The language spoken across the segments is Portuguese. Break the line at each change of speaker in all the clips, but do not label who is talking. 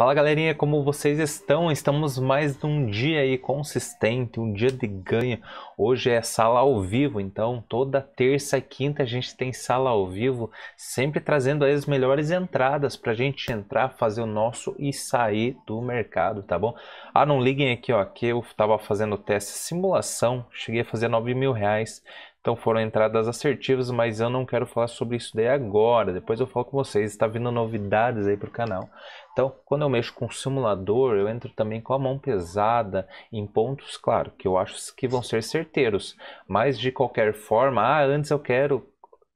Fala galerinha, como vocês estão? Estamos mais de um dia aí consistente, um dia de ganho. Hoje é sala ao vivo, então toda terça e quinta a gente tem sala ao vivo, sempre trazendo as melhores entradas para a gente entrar, fazer o nosso e sair do mercado, tá bom? Ah, não liguem aqui, ó, que eu estava fazendo teste simulação, cheguei a fazer 9 mil reais. Então foram entradas assertivas, mas eu não quero falar sobre isso daí agora. Depois eu falo com vocês, está vindo novidades aí para o canal. Então, quando eu mexo com o simulador, eu entro também com a mão pesada em pontos, claro, que eu acho que vão ser certeiros. Mas de qualquer forma, ah, antes eu quero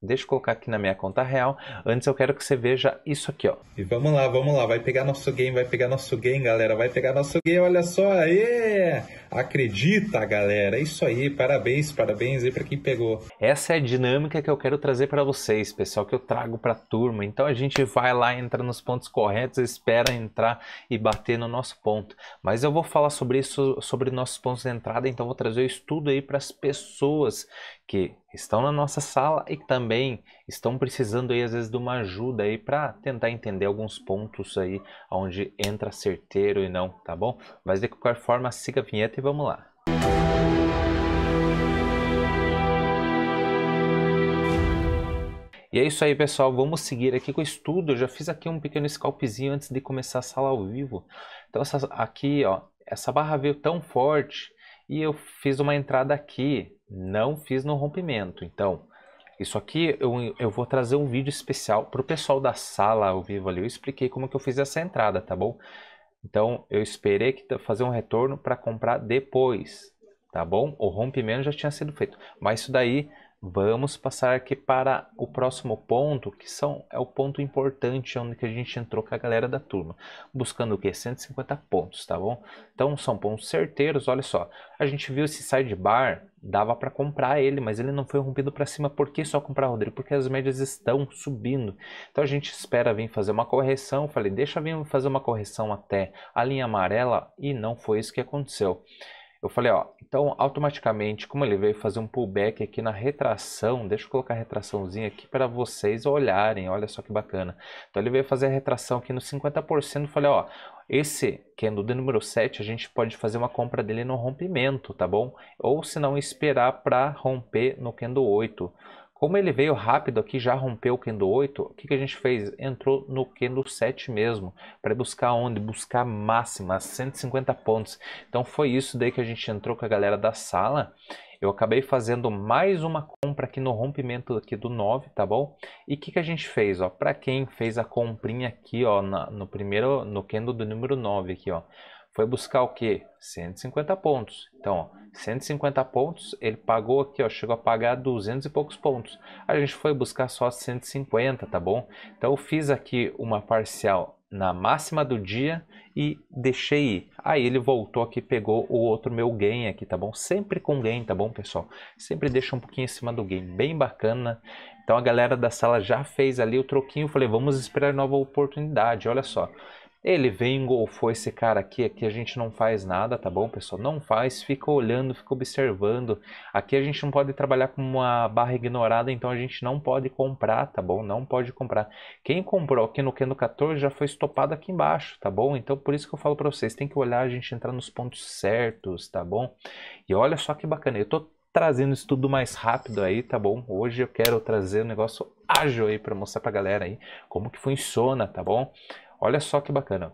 Deixa eu colocar aqui na minha conta real. Antes eu quero que você veja isso aqui, ó. E vamos lá, vamos lá. Vai pegar nosso game, vai pegar nosso game, galera. Vai pegar nosso game, olha só. Aê! Acredita, galera. Isso aí, parabéns, parabéns aí para quem pegou. Essa é a dinâmica que eu quero trazer para vocês, pessoal, que eu trago para turma. Então a gente vai lá, entra nos pontos corretos, espera entrar e bater no nosso ponto. Mas eu vou falar sobre isso, sobre nossos pontos de entrada, então vou trazer o estudo aí para as pessoas que estão na nossa sala e também estão precisando aí às vezes de uma ajuda aí para tentar entender alguns pontos aí onde entra certeiro e não, tá bom? Mas de qualquer forma, siga a vinheta e vamos lá. E é isso aí, pessoal. Vamos seguir aqui com o estudo. Eu já fiz aqui um pequeno scalpzinho antes de começar a sala ao vivo. Então, essa, aqui, ó, essa barra veio tão forte e eu fiz uma entrada aqui não fiz no rompimento. Então, isso aqui eu, eu vou trazer um vídeo especial para o pessoal da sala ao vivo ali. Eu expliquei como que eu fiz essa entrada, tá bom? Então, eu esperei que fazer um retorno para comprar depois, tá bom? O rompimento já tinha sido feito. Mas isso daí Vamos passar aqui para o próximo ponto, que são, é o ponto importante, onde que a gente entrou com a galera da turma, buscando o que? 150 pontos, tá bom? Então são pontos certeiros, olha só. A gente viu esse sidebar, dava para comprar ele, mas ele não foi rompido para cima. Por que só comprar, Rodrigo? Porque as médias estão subindo. Então a gente espera vir fazer uma correção. Falei, deixa vir fazer uma correção até a linha amarela, e não foi isso que aconteceu. Eu falei, ó, então automaticamente, como ele veio fazer um pullback aqui na retração, deixa eu colocar a retraçãozinha aqui para vocês olharem, olha só que bacana. Então ele veio fazer a retração aqui no 50%, eu falei, ó, esse candle é de número 7, a gente pode fazer uma compra dele no rompimento, tá bom? Ou se não, esperar para romper no candle 8. Como ele veio rápido aqui, já rompeu o Kendo 8, o que, que a gente fez? Entrou no Kendo 7 mesmo, para buscar onde? Buscar máxima, 150 pontos. Então foi isso daí que a gente entrou com a galera da sala. Eu acabei fazendo mais uma compra aqui no rompimento aqui do 9, tá bom? E o que, que a gente fez, ó? Para quem fez a comprinha aqui, ó, na, no primeiro, no Kendo do número 9 aqui, ó foi buscar o quê? 150 pontos. Então, ó, 150 pontos, ele pagou aqui, ó, chegou a pagar 200 e poucos pontos. A gente foi buscar só 150, tá bom? Então, eu fiz aqui uma parcial na máxima do dia e deixei ir. Aí ele voltou aqui, pegou o outro meu gain aqui, tá bom? Sempre com gain, tá bom, pessoal? Sempre deixa um pouquinho em cima do gain, bem bacana. Então a galera da sala já fez ali o troquinho, falei, vamos esperar nova oportunidade, olha só. Ele vem, engolfou esse cara aqui, aqui a gente não faz nada, tá bom, pessoal? Não faz, fica olhando, fica observando. Aqui a gente não pode trabalhar com uma barra ignorada, então a gente não pode comprar, tá bom? Não pode comprar. Quem comprou aqui no Kendo 14 já foi estopado aqui embaixo, tá bom? Então por isso que eu falo pra vocês, tem que olhar a gente entrar nos pontos certos, tá bom? E olha só que bacana, eu tô trazendo isso tudo mais rápido aí, tá bom? Hoje eu quero trazer um negócio ágil aí para mostrar pra galera aí como que funciona, tá bom? Olha só que bacana.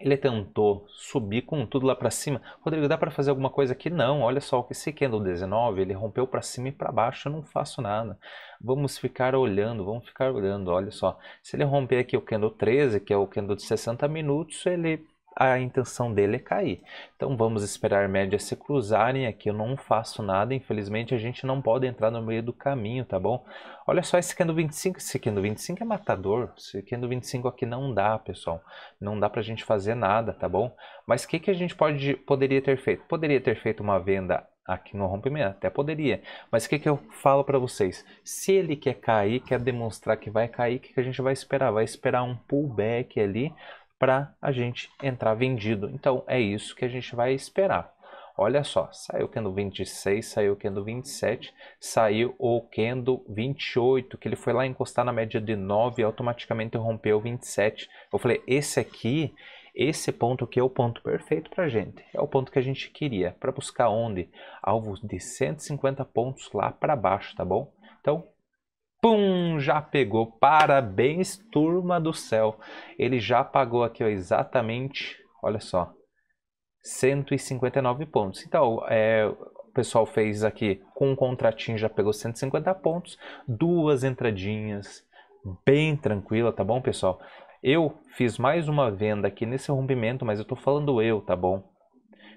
Ele tentou subir com tudo lá para cima. Rodrigo, dá para fazer alguma coisa aqui? Não, olha só que esse candle 19, ele rompeu para cima e para baixo, eu não faço nada. Vamos ficar olhando, vamos ficar olhando, olha só. Se ele romper aqui o candle 13, que é o candle de 60 minutos, ele a intenção dele é cair. Então vamos esperar médias se cruzarem aqui, eu não faço nada, infelizmente a gente não pode entrar no meio do caminho, tá bom? Olha só esse candle 25, esse candle 25 é matador, esse candle 25 aqui não dá, pessoal. Não dá pra gente fazer nada, tá bom? Mas o que, que a gente pode, poderia ter feito? Poderia ter feito uma venda aqui no rompimento, até poderia. Mas o que, que eu falo para vocês? Se ele quer cair, quer demonstrar que vai cair, o que, que a gente vai esperar? Vai esperar um pullback ali para a gente entrar vendido. Então é isso que a gente vai esperar. Olha só, saiu o Kendo 26, saiu o Kendo 27, saiu o Kendo 28, que ele foi lá encostar na média de 9 e automaticamente rompeu 27. Eu falei, esse aqui, esse ponto que é o ponto perfeito para a gente, é o ponto que a gente queria, para buscar onde? Alvos de 150 pontos lá para baixo, tá bom? Então, Pum, já pegou. Parabéns, turma do céu. Ele já pagou aqui ó, exatamente, olha só, 159 pontos. Então, é, o pessoal fez aqui com um contratinho, já pegou 150 pontos. Duas entradinhas, bem tranquila, tá bom, pessoal? Eu fiz mais uma venda aqui nesse rompimento, mas eu tô falando eu, tá bom?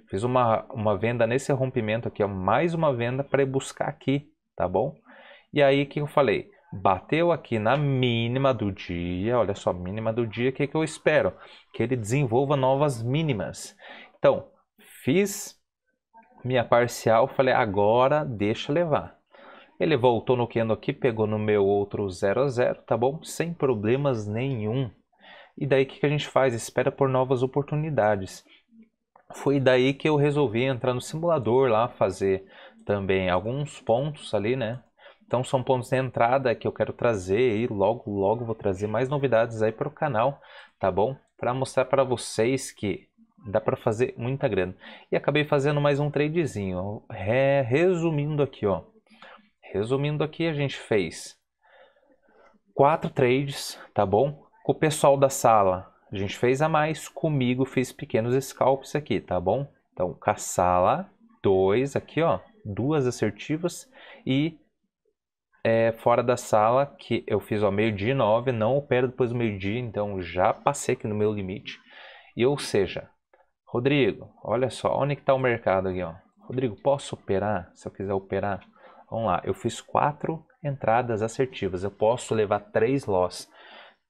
Fiz uma, uma venda nesse rompimento aqui, ó, mais uma venda para buscar aqui, tá bom? E aí, o que eu falei? Bateu aqui na mínima do dia, olha só, mínima do dia, o que, que eu espero? Que ele desenvolva novas mínimas. Então, fiz minha parcial, falei, agora deixa levar. Ele voltou no Kendo aqui, pegou no meu outro 0 a 0, tá bom? Sem problemas nenhum. E daí o que, que a gente faz? Espera por novas oportunidades. Foi daí que eu resolvi entrar no simulador lá, fazer também alguns pontos ali, né? Então são pontos de entrada que eu quero trazer e logo logo vou trazer mais novidades aí para o canal, tá bom? Para mostrar para vocês que dá para fazer muita grana. E acabei fazendo mais um tradezinho. É, resumindo aqui, ó. Resumindo aqui, a gente fez quatro trades, tá bom? Com o pessoal da sala, a gente fez a mais. Comigo fiz pequenos scalps aqui, tá bom? Então, caçala, dois aqui, ó. Duas assertivas e é, fora da sala, que eu fiz ao meio-dia e nove, não opera depois do meio-dia, então já passei aqui no meu limite. E ou seja, Rodrigo, olha só, onde que está o mercado aqui? Ó? Rodrigo, posso operar? Se eu quiser operar, vamos lá. Eu fiz quatro entradas assertivas, eu posso levar três loss.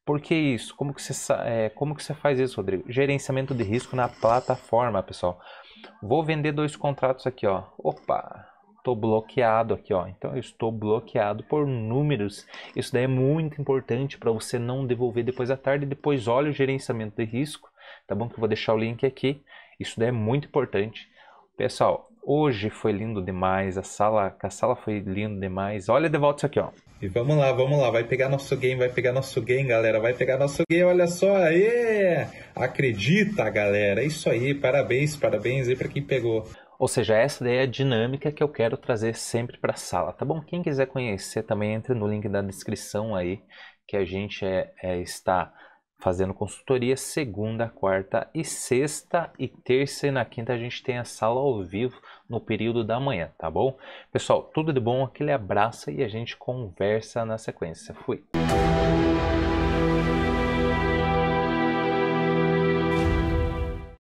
Por que isso? Como que, você, é, como que você faz isso, Rodrigo? Gerenciamento de risco na plataforma, pessoal. Vou vender dois contratos aqui, ó. Opa, estou bloqueado aqui, ó. Então eu estou bloqueado por números. Isso daí é muito importante para você não devolver depois à tarde. Depois olha o gerenciamento de risco, tá bom? Que eu vou deixar o link aqui. Isso daí é muito importante. Pessoal, hoje foi lindo demais. A sala, a sala foi lindo demais. Olha de volta isso aqui, ó. E vamos lá, vamos lá. Vai pegar nosso game, vai pegar nosso game, galera. Vai pegar nosso game, olha só. Aê! Acredita, galera. É isso aí. Parabéns, parabéns aí para quem pegou. Ou seja, essa daí é a dinâmica que eu quero trazer sempre para a sala, tá bom? Quem quiser conhecer também entre no link da descrição aí, que a gente é, é, está fazendo consultoria segunda, quarta e sexta e terça e na quinta a gente tem a sala ao vivo no período da manhã, tá bom? Pessoal, tudo de bom, aquele abraço e a gente conversa na sequência. Fui!